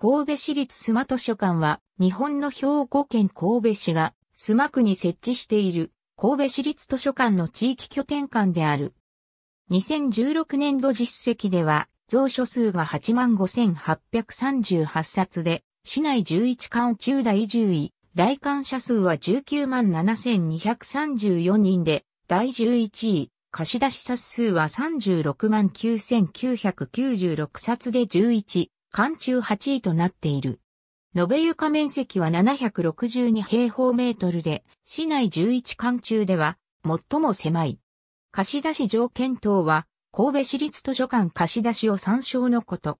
神戸市立須磨図書館は、日本の兵庫県神戸市が、須磨区に設置している、神戸市立図書館の地域拠点館である。2016年度実績では、蔵書数が85,838冊で、市内11館中第10位、来館者数は197,234人で、第11位、貸し出し冊数は369,996冊で11間中8位となっている。延べ床面積は762平方メートルで、市内11間中では最も狭い。貸出条件等は、神戸市立図書館貸出を参照のこと。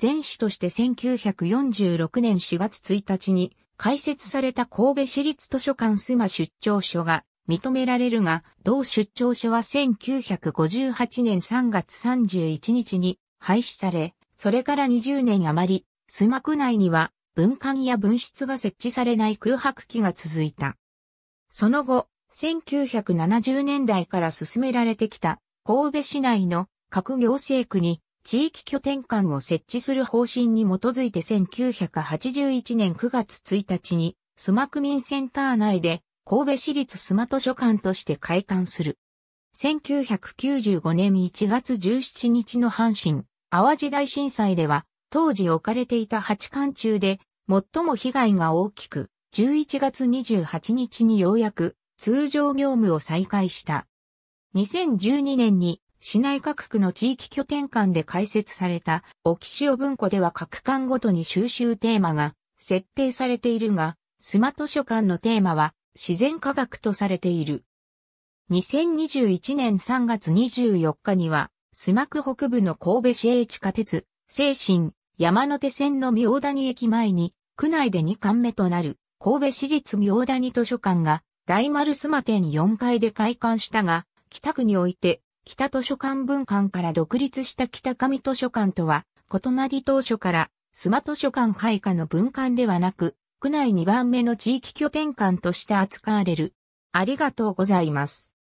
前市として1946年4月1日に開設された神戸市立図書館須磨出張所が認められるが、同出張所は1958年3月31日に廃止され、それから20年余り、須磨内には分館や分室が設置されない空白期が続いた。その後、1970年代から進められてきた神戸市内の各行政区に地域拠点館を設置する方針に基づいて1981年9月1日に須磨区民センター内で神戸市立須磨図書館として開館する。1995年1月17日の阪神淡路大震災では、当時置かれていた八巻中で、最も被害が大きく、11月28日にようやく通常業務を再開した。2012年に市内各区の地域拠点間で開設された沖潮文庫では各館ごとに収集テーマが設定されているが、スマ図書館のテーマは自然科学とされている。2021年3月24日には須磨区北部の神戸市営地下鉄、精新、山手線の明谷駅前に、区内で2館目となる、神戸市立明谷図書館が、大丸須磨店4階で開館したが、北区において、北図書館文館から独立した北上図書館とは、異なり当初から、須磨図書館配下の文館ではなく、区内2番目の地域拠点館として扱われる。ありがとうございます。